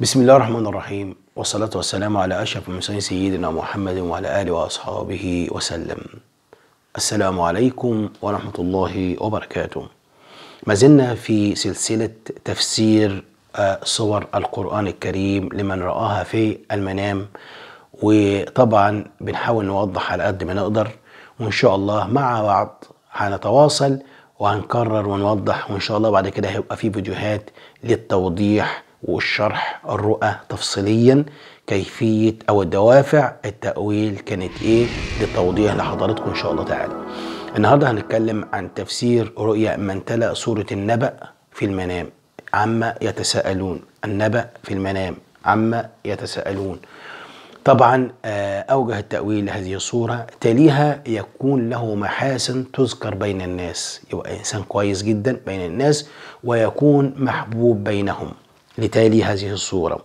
بسم الله الرحمن الرحيم والصلاة والسلام على أشرف المرسلين سيدنا محمد وعلى آله وأصحابه وسلم السلام عليكم ورحمة الله وبركاته ما زلنا في سلسلة تفسير آه، صور القرآن الكريم لمن رآها في المنام وطبعا بنحاول نوضح على قد ما نقدر وإن شاء الله مع بعض هنتواصل وهنكرر ونوضح وإن شاء الله بعد كده هيبقى في فيديوهات للتوضيح والشرح الرؤى تفصيليا كيفية أو الدوافع التأويل كانت إيه للتوضيح لحضراتكم إن شاء الله تعالى النهاردة هنتكلم عن تفسير رؤيا من تلا سورة النبأ في المنام عما يتساءلون النبأ في المنام عما يتساءلون طبعا آه، أوجه التأويل لهذه الصورة تليها يكون له محاسن تذكر بين الناس يبقى إنسان كويس جدا بين الناس ويكون محبوب بينهم لتالي هذه الصورة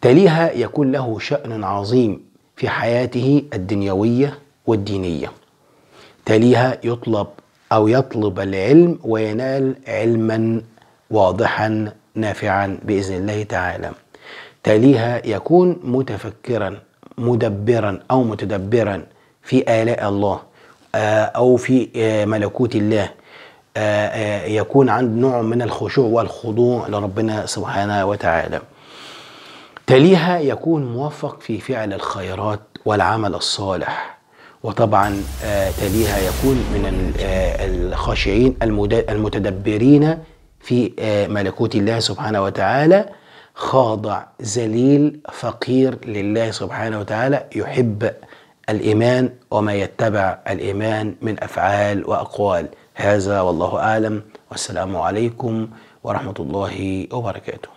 تاليها يكون له شأن عظيم في حياته الدنيوية والدينية تاليها يطلب أو يطلب العلم وينال علما واضحا نافعا بإذن الله تعالى تاليها يكون متفكرا مدبرا أو متدبرا في آلاء الله آه، أو في آه، ملكوت الله آه، آه، يكون عند نوع من الخشوع والخضوع لربنا سبحانه وتعالى تليها يكون موفق في فعل الخيرات والعمل الصالح وطبعا آه، تليها يكون من الخاشعين المتدبرين في ملكوت الله سبحانه وتعالى خاضع ذليل فقير لله سبحانه وتعالى يحب الايمان وما يتبع الايمان من افعال واقوال هذا والله اعلم والسلام عليكم ورحمه الله وبركاته